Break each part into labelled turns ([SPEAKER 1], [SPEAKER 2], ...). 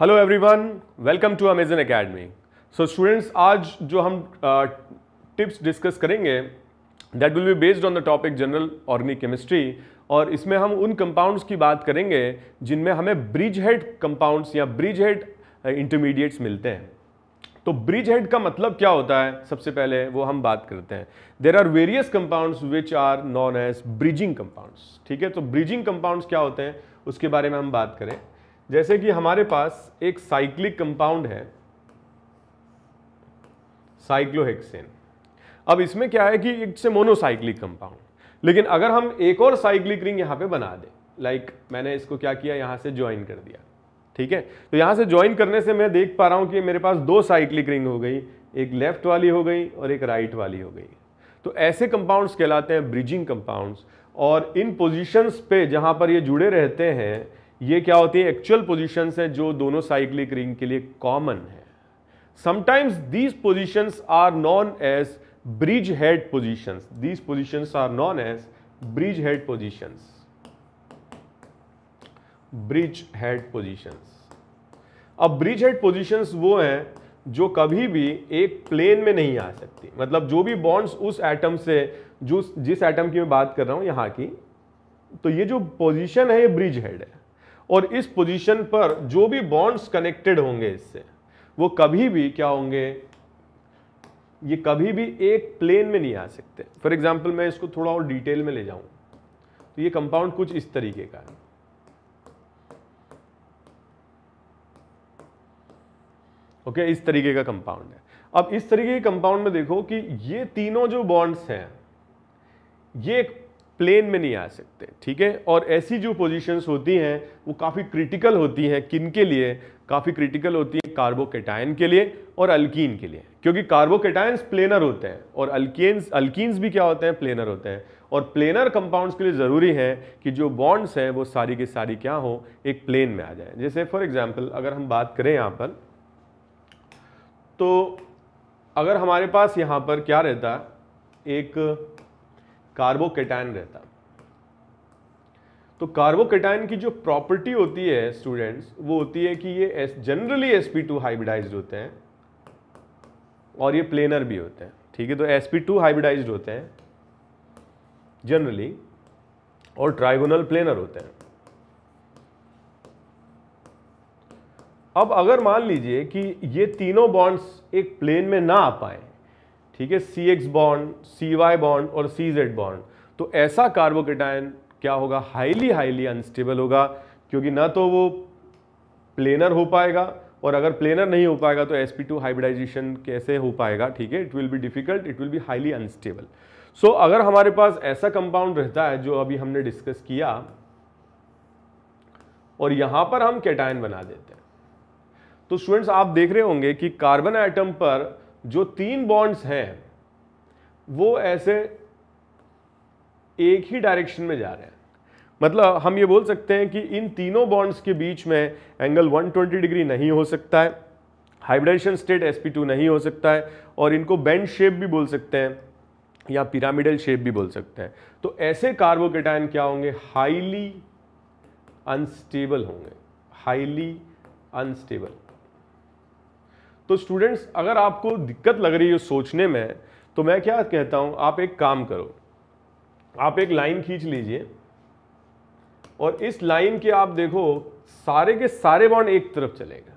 [SPEAKER 1] Hello everyone welcome to Amazon academy so students आज जो हम टिप्स uh, डिस्कस करेंगे that will be based on the topic general organic chemistry और इसमें हम उन कंपाउंड्स की बात करेंगे जिनमें हमें ब्रिज हेड कंपाउंड्स या ब्रिज हेड इंटरमीडिएट्स मिलते हैं तो ब्रिज हेड का मतलब क्या होता है सबसे पहले वो हम बात करते हैं there are various compounds which are known as bridging compounds ठीक है तो ब्रिजिंग कंपाउंड्स क्या होते हैं उसके बारे में हम बात करें जैसे कि हमारे पास एक साइक्लिक कंपाउंड है साइक्लोहेक्सेन अब इसमें क्या है कि इट्स ए मोनोसाइक्लिक कंपाउंड लेकिन अगर हम एक और साइक्लिक रिंग यहां पे बना दें लाइक like, मैंने इसको क्या किया यहां से ज्वाइन कर दिया ठीक है तो यहां से ज्वाइन करने से मैं देख पा रहा हूं कि मेरे पास दो साइक्लिक रिंग हो गई एक लेफ्ट वाली हो गई और एक राइट right वाली हो गई तो ऐसे कंपाउंड्स कहलाते हैं ब्रिजिंग कंपाउंड्स और इन पोजीशंस पे जहां पर ये जुड़े रहते हैं ये क्या होती है एक्चुअल पोजिशन है जो दोनों साइक्लिक रिंग के लिए कॉमन है sometimes these position are known as bridge head position these position are known as bridge head position bridge head position अब ब्रिज हेड पोजिशन वो है जो कभी भी एक प्लेन में नहीं आ सकती मतलब जो भी बॉन्ड्स उस एटम से जो जिस एटम की मैं बात कर रहा हूं यहां की तो ये जो पोजिशन है ये ब्रिज हेड है और इस पोजीशन पर जो भी बॉन्ड्स कनेक्टेड होंगे इससे वो कभी भी क्या होंगे ये कभी भी एक प्लेन में नहीं आ सकते फॉर एग्जाम्पल मैं इसको थोड़ा और डिटेल में ले जाऊं तो ये कंपाउंड कुछ इस तरीके का है ओके okay, इस तरीके का कंपाउंड है अब इस तरीके के कंपाउंड में देखो कि ये तीनों जो बॉन्ड्स हैं ये एक प्लेन में नहीं आ सकते ठीक है और ऐसी जो पोजीशंस होती हैं वो काफ़ी क्रिटिकल होती हैं किन के लिए काफ़ी क्रिटिकल होती हैं कार्बोकेटायन के लिए और अल्कीन के लिए क्योंकि कार्बोकेटायंस प्लेनर होते हैं और अल्किन्स अल्कीन्स भी क्या होते हैं प्लेनर होते हैं और प्लेनर कंपाउंड्स के लिए ज़रूरी है कि जो बॉन्ड्स हैं वो सारी की सारी क्या हो एक प्लेन में आ जाए जैसे फॉर एग्जाम्पल अगर हम बात करें यहाँ पर तो अगर हमारे पास यहाँ पर क्या रहता एक कार्बोकेटाइन रहता तो कार्बोकेटाइन की जो प्रॉपर्टी होती है स्टूडेंट्स वो होती है कि ये generally s P two hybridize होते हैं और ये प्लेनर भी होते हैं ठीक है तो एस पी टू हाइब्रिडाइज होते हैं जनरली और ट्राइगोनल प्लेनर होते हैं अब अगर मान लीजिए कि ये तीनों बॉन्ड्स एक प्लेन में ना आ पाए ठीक है C X bond C Y bond और सी जेड बॉन्ड तो ऐसा कार्बोकेटायन क्या होगा हाईली हाईली अनस्टेबल होगा क्योंकि ना तो वो प्लेनर हो पाएगा और अगर प्लेनर नहीं हो पाएगा तो sp2 टू हाइब्रिडाइजेशन कैसे हो पाएगा ठीक है it will be difficult it will be highly unstable so अगर हमारे पास ऐसा कंपाउंड रहता है जो अभी हमने डिस्कस किया और यहां पर हम कैटायन बना देते हैं तो स्टूडेंट्स आप देख रहे होंगे कि कार्बन आइटम पर जो तीन बॉन्ड्स हैं वो ऐसे एक ही डायरेक्शन में जा रहे हैं मतलब हम ये बोल सकते हैं कि इन तीनों बॉन्ड्स के बीच में एंगल 120 डिग्री नहीं हो सकता है हाइब्रेशन स्टेट sp2 नहीं हो सकता है और इनको बेंड शेप भी बोल सकते हैं या पिरामिडल शेप भी बोल सकते हैं तो ऐसे कार्बोकेटाइन क्या होंगे हाईली अनस्टेबल होंगे हाईली अनस्टेबल तो स्टूडेंट्स अगर आपको दिक्कत लग रही है सोचने में तो मैं क्या कहता हूं आप एक काम करो आप एक लाइन खींच लीजिए और इस लाइन के आप देखो सारे के सारे बॉन्ड एक तरफ चलेगा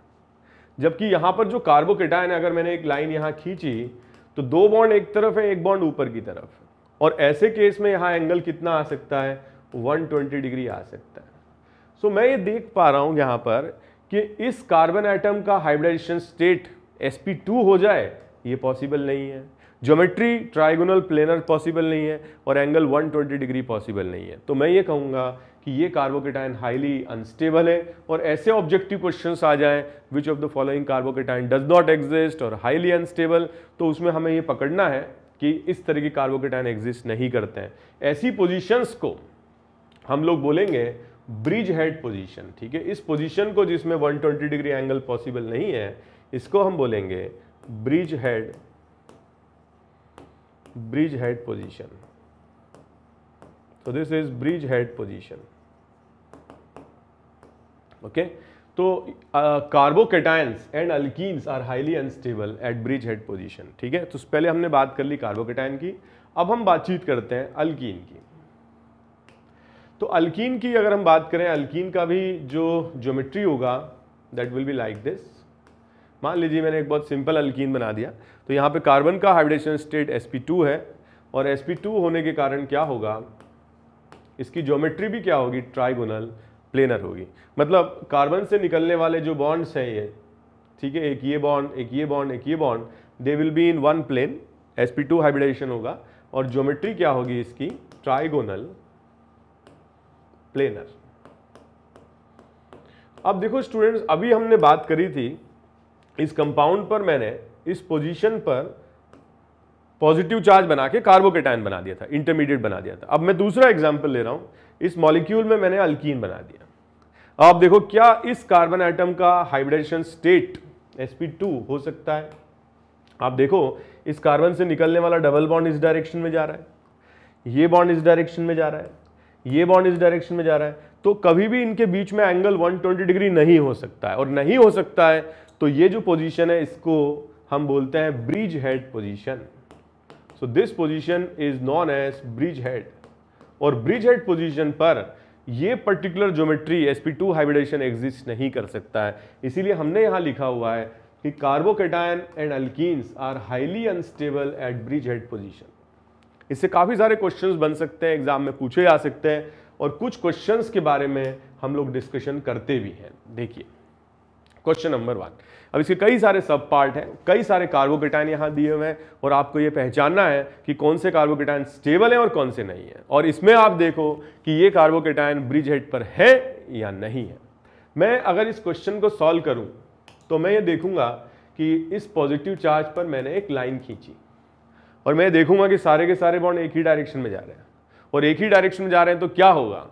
[SPEAKER 1] जबकि यहां पर जो कार्बोकेटाइन अगर मैंने एक लाइन यहां खींची तो दो बॉन्ड एक तरफ है एक बॉन्ड ऊपर की तरफ और ऐसे केस में यहां एंगल कितना आ सकता है 120 डिग्री आ सकता है सो so, मैं ये देख पा रहा हूं यहां पर कि इस कार्बन आइटम का हाइब्रिडाइजेशन स्टेट एस हो जाए ये पॉसिबल नहीं है ज्योमेट्री ट्राइगोनल प्लेनर पॉसिबल नहीं है और एंगल 120 डिग्री पॉसिबल नहीं है तो मैं ये कहूँगा कि ये कार्बोकेटाइन हाईली अनस्टेबल है और ऐसे ऑब्जेक्टिव क्वेश्चंस आ जाएं which of the following carbocation does not exist और हाईली अनस्टेबल तो उसमें हमें ये पकड़ना है कि इस तरह की कार्बोकेटाइन एग्जिस्ट नहीं करते हैं ऐसी पोजिशंस को हम लोग बोलेंगे ब्रिज हेड पोजिशन ठीक है इस पोजिशन को जिसमें वन डिग्री एंगल पॉसिबल नहीं है इसको हम बोलेंगे bridge head bridge head position तो this is bridge head position okay तो carbocations and alkenes are highly unstable at bridge head position ठीक है तो पहले हमने बात कर ली कार्बोकेटाइन की अब हम बातचीत करते हैं अल्कीन की तो अल्किन की अगर हम बात करें अल्किन का भी जो ज्योमेट्री होगा that will be like this मान लीजिए मैंने एक बहुत सिंपल अल्कीन बना दिया तो यहाँ पे कार्बन का हाइड्रेशन स्टेट sp2 है और sp2 होने के कारण क्या होगा इसकी ज्योमेट्री भी क्या होगी ट्राइगोनल प्लेनर होगी मतलब कार्बन से निकलने वाले जो बॉन्ड्स हैं ये ठीक है एक ये बॉन्ड एक ये बॉन्ड एक ये bond they will be in one plane sp2 hybridization होगा और ज्योमेट्री क्या होगी इसकी ट्राइगोनल प्लेनर अब देखो स्टूडेंट्स अभी हमने बात करी थी इस कंपाउंड पर मैंने इस पोजीशन पर पॉजिटिव चार्ज बना के कार्बोकेटाइन बना दिया था इंटरमीडिएट बना दिया था अब मैं दूसरा एग्जाम्पल ले रहा हूँ इस मॉलिक्यूल में मैंने अल्कीन बना दिया आप देखो क्या इस कार्बन आइटम का हाइब्रिडेशन स्टेट sp2 हो सकता है आप देखो इस कार्बन से निकलने वाला डबल बॉन्ड इस डायरेक्शन में जा रहा है ये बॉन्ड इस डायरेक्शन में जा रहा है ये बॉन्ड इस डायरेक्शन में जा रहा है तो कभी भी इनके बीच में एंगल 120 डिग्री नहीं हो सकता है और नहीं हो सकता है तो ये जो पोजीशन है इसको हम बोलते हैं bridge head position so this position is known as bridge head और ब्रिज हेड पोजीशन पर ये particular geometry S P two hybridization exist नहीं कर सकता है इसीलिए हमने यहाँ लिखा हुआ है कि carbocation and alkenes are highly unstable at bridge head position इससे काफ़ी सारे क्वेश्चंस बन सकते हैं एग्जाम में पूछे जा सकते हैं और कुछ क्वेश्चंस के बारे में हम लोग डिस्कशन करते भी हैं देखिए क्वेश्चन नंबर वन अब इसके कई सारे सब पार्ट हैं कई सारे कार्बोकेटाइन यहाँ दिए हुए हैं और आपको ये पहचानना है कि कौन से कार्बोकेटाइन स्टेबल हैं और कौन से नहीं हैं और इसमें आप देखो कि ये कार्बोकेटाइन ब्रिज हेड पर है या नहीं है मैं अगर इस क्वेश्चन को सॉल्व करूँ तो मैं ये देखूँगा कि इस पॉजिटिव चार्ज पर मैंने एक लाइन खींची और मैं देखूँगा कि सारे के सारे बॉन्ड एक ही डायरेक्शन में जा रहे हैं और एक ही डायरेक्शन में जा रहे हैं तो क्या होगा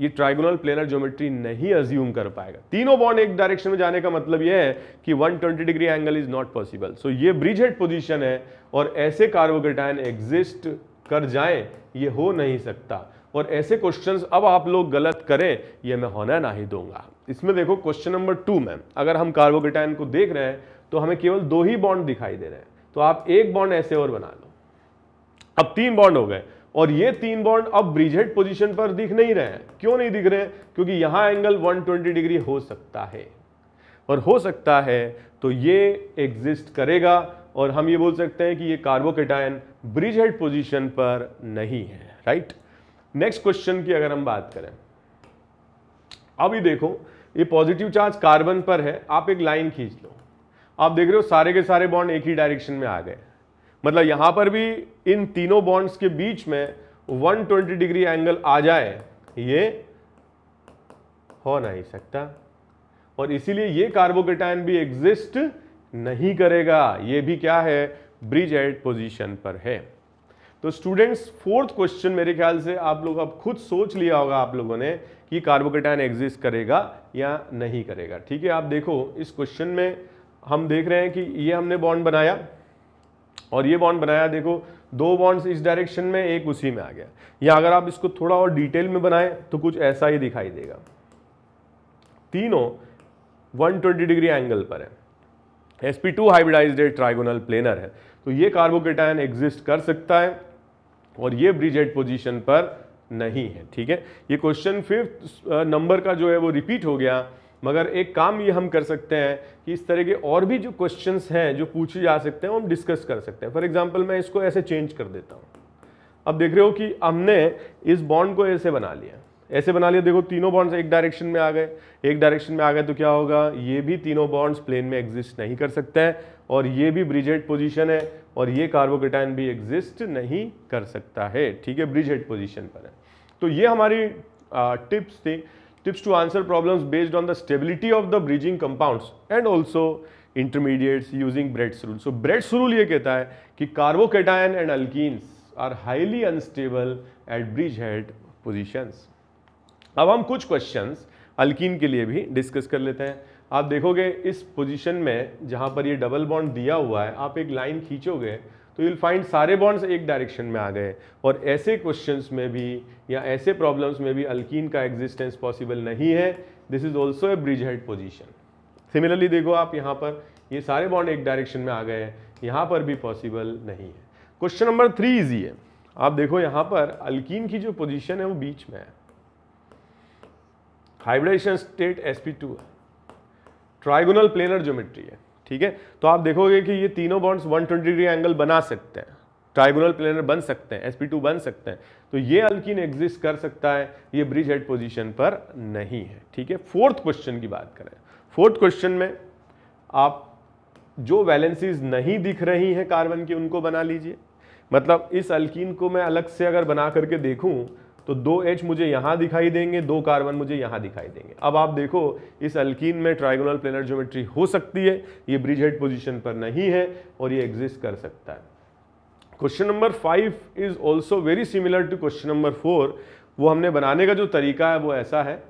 [SPEAKER 1] ये ट्राइगोनल प्लेनर ज्योमेट्री नहीं अज्यूम कर पाएगा तीनों बॉन्ड एक डायरेक्शन में जाने का मतलब ये है कि 120 degree angle is not possible so ये ब्रिज हेड पोजिशन है और ऐसे कार्बोकेटाइन एग्जिस्ट कर जाए ये हो नहीं सकता और ऐसे क्वेश्चन अब आप लोग गलत करें ये मैं होना नहीं दूंगा इसमें देखो क्वेश्चन नंबर टू में अगर हम कार्बोकेटाइन को देख रहे हैं तो हमें केवल दो ही बॉन्ड दिखाई दे रहे हैं तो आप एक बॉन्ड ऐसे और बना लो अब तीन बॉन्ड हो गए और ये तीन बॉन्ड अब ब्रिज हेड पोजीशन पर दिख नहीं रहे हैं क्यों नहीं दिख रहे क्योंकि यहां एंगल 120 डिग्री हो सकता है और हो सकता है तो ये एग्जिस्ट करेगा और हम ये बोल सकते हैं कि ये कार्बोकेटायन ब्रिज हेड पोजिशन पर नहीं है राइट नेक्स्ट क्वेश्चन की अगर हम बात करें अभी देखो ये पॉजिटिव चार्ज कार्बन पर है आप एक लाइन खींच लो आप देख रहे हो सारे के सारे बॉन्ड एक ही डायरेक्शन में आ गए मतलब यहां पर भी इन तीनों बॉन्ड्स के बीच में 120 डिग्री एंगल आ जाए ये हो नहीं सकता और इसीलिए ये कार्बोकेटाइन भी एग्जिस्ट नहीं करेगा ये भी क्या है ब्रिज एड पोजीशन पर है तो स्टूडेंट्स फोर्थ क्वेश्चन मेरे ख्याल से आप लोग अब खुद सोच लिया होगा आप लोगों ने कि कार्बोकेटाइन एग्जिस्ट करेगा या नहीं करेगा ठीक है आप देखो इस क्वेश्चन में हम देख रहे हैं कि ये हमने बॉन्ड बनाया और ये बॉन्ड बनाया देखो दो बॉन्ड्स इस डायरेक्शन में एक उसी में आ गया या अगर आप इसको थोड़ा और डिटेल में बनाएं तो कुछ ऐसा ही दिखाई देगा तीनों 120 डिग्री एंगल पर है sp2 to hybridise trigonal planar है तो ये कार्बोकेटायन एग्जिस्ट कर सकता है और ये ब्रिजेड पोजीशन पर नहीं है ठीक है ये क्वेश्चन फिफ्थ नंबर का जो है वो रिपीट हो गया मगर एक काम ये हम कर सकते हैं कि इस तरह के और भी जो क्वेश्चंस हैं जो पूछे जा सकते हैं वो हम डिस्कस कर सकते हैं फॉर एग्जांपल मैं इसको ऐसे चेंज कर देता हूँ अब देख रहे हो कि हमने इस बॉन्ड को ऐसे बना लिया ऐसे बना लिया देखो तीनों बॉन्ड्स एक डायरेक्शन में आ गए एक डायरेक्शन में आ गए तो क्या होगा ये भी तीनों बॉन्ड्स प्लेन में एग्जिस्ट नहीं कर सकते हैं और ये भी ब्रिजेड पोजीशन है और ये कार्बोकेटाइन भी एग्जिस्ट नहीं कर सकता है ठीक है ब्रिजेड पोजिशन पर है तो ये हमारी टिप्स थी tips to answer problems based on the stability of the bridging compounds and also intermediates using Brett's rule. So Brett's rule ये कहता है कि carbocation and alkenes are highly unstable at bridgehead positions. अब हम कुछ questions alkyne के लिए भी डिस्कस कर लेते हैं आप देखोगे इस पोजीशन में जहाँ पर ये डबल बॉन्ड दिया हुआ है आप एक लाइन खींचोगे तो यूल फाइंड सारे बॉन्ड्स एक डायरेक्शन में आ गए और ऐसे क्वेश्चंस में भी या ऐसे प्रॉब्लम्स में भी अल्कीन का एग्जिस्टेंस पॉसिबल नहीं है this is also a bridge head position similarly देखो आप यहाँ पर ये सारे बॉन्ड एक डायरेक्शन में आ गए हैं यहाँ पर भी पॉसिबल नहीं है क्वेश्चन नंबर थ्री इजी है आप देखो यहाँ पर अल्कीन की जो पोजिशन है वो बीच में है हाइब्रेशन स्टेट टू है ट्राइगोनल प्लेनर ज्योमेट्री है ठीक है तो आप देखोगे कि ये तीनों बॉन्ड्स 120 डिग्री एंगल बना सकते हैं ट्राइब्यूनल प्लेनर बन सकते हैं sp2 बन सकते हैं तो ये अल्किन एग्जिस्ट कर सकता है ये ब्रिज हेड पोजिशन पर नहीं है ठीक है फोर्थ क्वेश्चन की बात करें फोर्थ क्वेश्चन में आप जो वैलेंसीज नहीं दिख रही हैं कार्बन की उनको बना लीजिए मतलब इस अल्किन को मैं अलग से अगर बना करके देखूं तो दो एच मुझे यहाँ दिखाई देंगे दो कार्बन मुझे यहाँ दिखाई देंगे अब आप देखो इस अल्कीन में ट्राइगोनल प्लेनर ज्योमेट्री हो सकती है ये ब्रिज हेड पोजिशन पर नहीं है और ये एग्जिस्ट कर सकता है question number five is also very similar to question number four वो हमने बनाने का जो तरीका है वो ऐसा है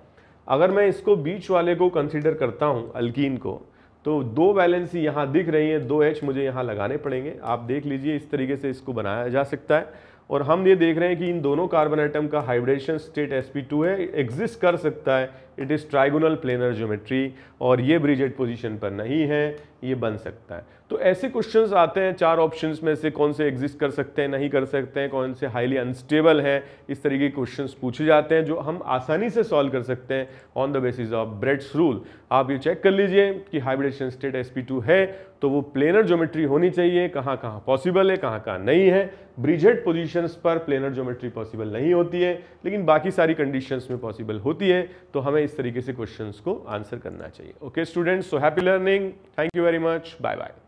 [SPEAKER 1] अगर मैं इसको बीच वाले को कंसिडर करता हूँ अल्किन को तो दो बैलेंस यहाँ दिख रही हैं दो एच मुझे यहाँ लगाने पड़ेंगे आप देख लीजिए इस तरीके से इसको बनाया जा सकता है और हम ये देख रहे हैं कि इन दोनों कार्बन आइटम का हाइब्रेशन स्टेट sp2 है एग्जिस्ट कर सकता है it is trigonal planar geometry और ये ब्रिजेट पोजीशन पर नहीं है ये बन सकता है तो ऐसे क्वेश्चंस आते हैं चार ऑप्शंस में से कौन से एग्जिस्ट कर सकते हैं नहीं कर सकते हैं कौन से हाईली अनस्टेबल हैं इस तरीके के क्वेश्चन पूछे जाते हैं जो हम आसानी से सॉल्व कर सकते हैं on the basis of Bredt's rule आप ये चेक कर लीजिए कि हाइब्रेशन स्टेट sp2 है तो वो प्लेनर ज्योमेट्री होनी चाहिए कहाँ कहाँ पॉसिबल है कहाँ कहाँ नहीं है ब्रिजेड पोजीशंस पर प्लेनर ज्योमेट्री पॉसिबल नहीं होती है लेकिन बाकी सारी कंडीशंस में पॉसिबल होती है तो हमें इस तरीके से क्वेश्चंस को आंसर करना चाहिए okay students so happy learning thank you very much bye bye